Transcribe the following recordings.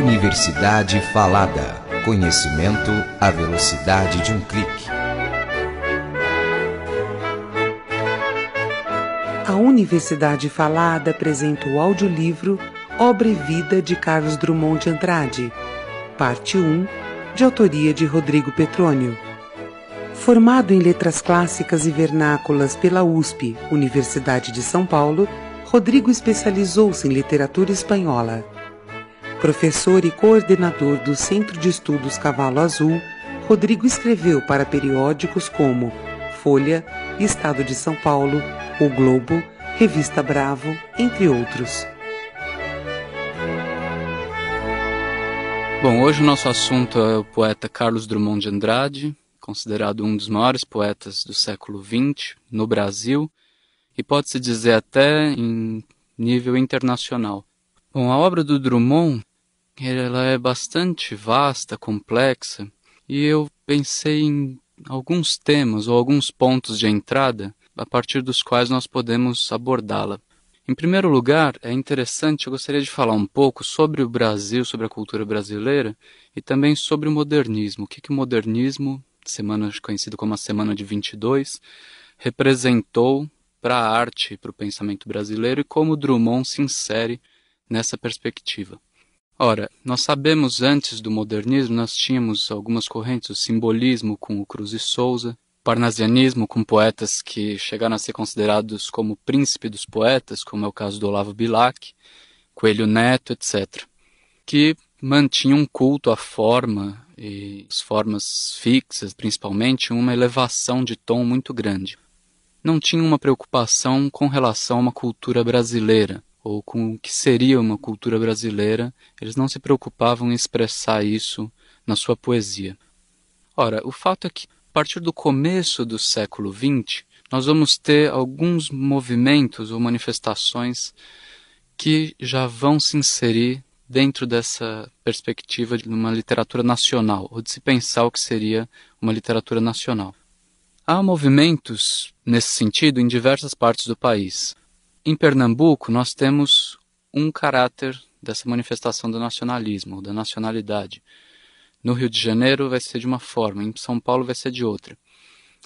Universidade Falada. Conhecimento à velocidade de um clique. A Universidade Falada apresenta o audiolivro Obra e Vida de Carlos Drummond de Andrade, parte 1, de autoria de Rodrigo Petrônio. Formado em Letras Clássicas e Vernáculas pela USP, Universidade de São Paulo, Rodrigo especializou-se em literatura espanhola. Professor e coordenador do Centro de Estudos Cavalo Azul, Rodrigo escreveu para periódicos como Folha, Estado de São Paulo, O Globo, Revista Bravo, entre outros. Bom, hoje o nosso assunto é o poeta Carlos Drummond de Andrade, considerado um dos maiores poetas do século XX no Brasil e pode-se dizer até em nível internacional. Bom, a obra do Drummond ela é bastante vasta, complexa, e eu pensei em alguns temas ou alguns pontos de entrada a partir dos quais nós podemos abordá-la. Em primeiro lugar, é interessante, eu gostaria de falar um pouco sobre o Brasil, sobre a cultura brasileira e também sobre o modernismo. O que, que o modernismo, semana conhecido como a Semana de 22, representou para a arte para o pensamento brasileiro e como Drummond se insere nessa perspectiva. Ora, nós sabemos antes do modernismo, nós tínhamos algumas correntes, o simbolismo com o Cruz e Souza, o parnasianismo com poetas que chegaram a ser considerados como príncipe dos poetas, como é o caso do Olavo Bilac, Coelho Neto, etc., que mantinham um culto à forma e as formas fixas, principalmente, uma elevação de tom muito grande. Não tinha uma preocupação com relação a uma cultura brasileira, ou com o que seria uma cultura brasileira, eles não se preocupavam em expressar isso na sua poesia. Ora, o fato é que, a partir do começo do século XX, nós vamos ter alguns movimentos ou manifestações que já vão se inserir dentro dessa perspectiva de uma literatura nacional, ou de se pensar o que seria uma literatura nacional. Há movimentos nesse sentido em diversas partes do país em Pernambuco, nós temos um caráter dessa manifestação do nacionalismo, da nacionalidade. No Rio de Janeiro vai ser de uma forma, em São Paulo vai ser de outra.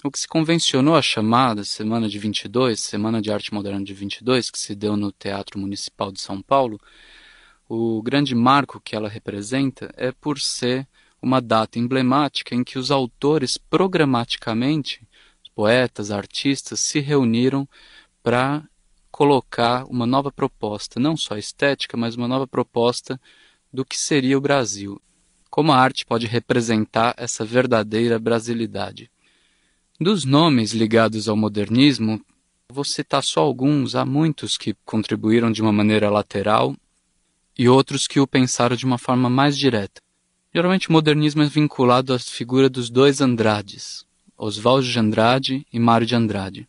O que se convencionou a chamada Semana de 22, Semana de Arte Moderna de 22, que se deu no Teatro Municipal de São Paulo, o grande marco que ela representa é por ser uma data emblemática em que os autores programaticamente, poetas, artistas, se reuniram para colocar uma nova proposta, não só estética, mas uma nova proposta do que seria o Brasil. Como a arte pode representar essa verdadeira brasilidade? Dos nomes ligados ao modernismo, vou citar só alguns, há muitos que contribuíram de uma maneira lateral e outros que o pensaram de uma forma mais direta. Geralmente o modernismo é vinculado à figura dos dois Andrades, Oswaldo de Andrade e Mário de Andrade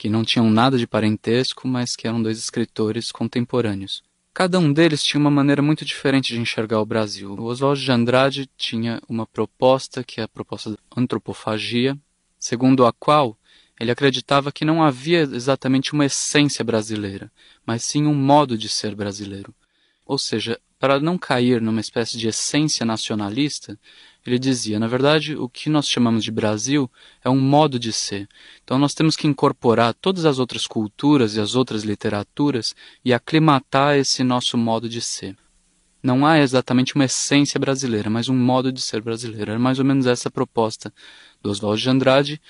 que não tinham nada de parentesco, mas que eram dois escritores contemporâneos. Cada um deles tinha uma maneira muito diferente de enxergar o Brasil. O Oswald de Andrade tinha uma proposta, que é a proposta da antropofagia, segundo a qual ele acreditava que não havia exatamente uma essência brasileira, mas sim um modo de ser brasileiro. Ou seja, para não cair numa espécie de essência nacionalista, ele dizia, na verdade, o que nós chamamos de Brasil é um modo de ser. Então nós temos que incorporar todas as outras culturas e as outras literaturas e aclimatar esse nosso modo de ser. Não há exatamente uma essência brasileira, mas um modo de ser brasileiro. Era mais ou menos essa a proposta do Oswald de Andrade.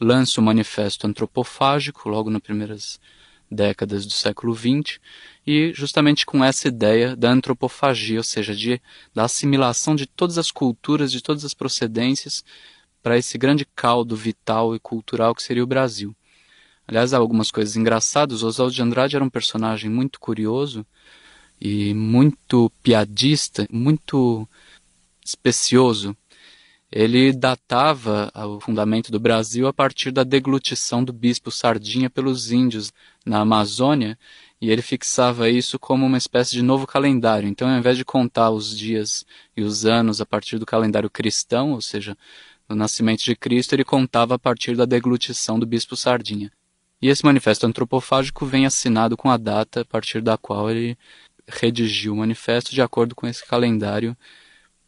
Lança o manifesto antropofágico logo nas primeiras décadas do século XX, e justamente com essa ideia da antropofagia, ou seja, de, da assimilação de todas as culturas, de todas as procedências, para esse grande caldo vital e cultural que seria o Brasil. Aliás, há algumas coisas engraçadas. Oswald de Andrade era um personagem muito curioso e muito piadista, muito especioso, ele datava o fundamento do Brasil a partir da deglutição do bispo Sardinha pelos índios na Amazônia, e ele fixava isso como uma espécie de novo calendário. Então, ao invés de contar os dias e os anos a partir do calendário cristão, ou seja, do nascimento de Cristo, ele contava a partir da deglutição do bispo Sardinha. E esse manifesto antropofágico vem assinado com a data a partir da qual ele redigiu o manifesto de acordo com esse calendário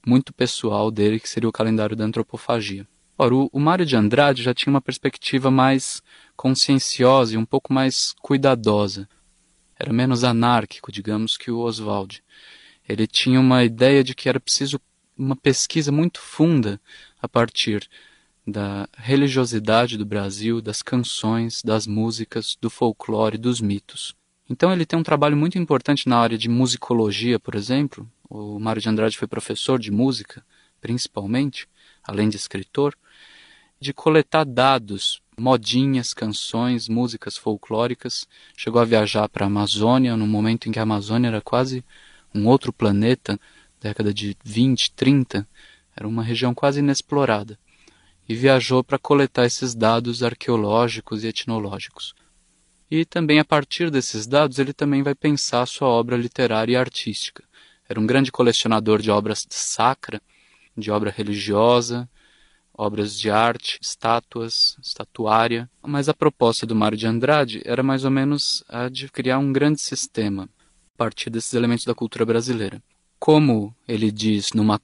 muito pessoal dele, que seria o calendário da antropofagia. Ora, o, Mário de Andrade já tinha uma perspectiva mais conscienciosa e um pouco mais cuidadosa. Era menos anárquico, digamos, que o Oswald. Ele tinha uma ideia de que era preciso uma pesquisa muito funda a partir da religiosidade do Brasil, das canções, das músicas, do folclore, dos mitos. Então ele tem um trabalho muito importante na área de musicologia, por exemplo, o Mário de Andrade foi professor de música, principalmente, além de escritor, de coletar dados, modinhas, canções, músicas folclóricas. Chegou a viajar para a Amazônia, no momento em que a Amazônia era quase um outro planeta, década de 20, 30, era uma região quase inexplorada. E viajou para coletar esses dados arqueológicos e etnológicos. E também a partir desses dados ele também vai pensar sua obra literária e artística. Era um grande colecionador de obras sacra, de obra religiosa, obras de arte, estátuas, estatuária. Mas a proposta do Mário de Andrade era mais ou menos a de criar um grande sistema a partir desses elementos da cultura brasileira. Como ele diz numa.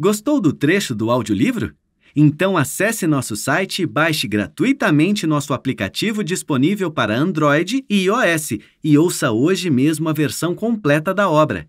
Gostou do trecho do audiolivro? Então acesse nosso site e baixe gratuitamente nosso aplicativo disponível para Android e iOS e ouça hoje mesmo a versão completa da obra.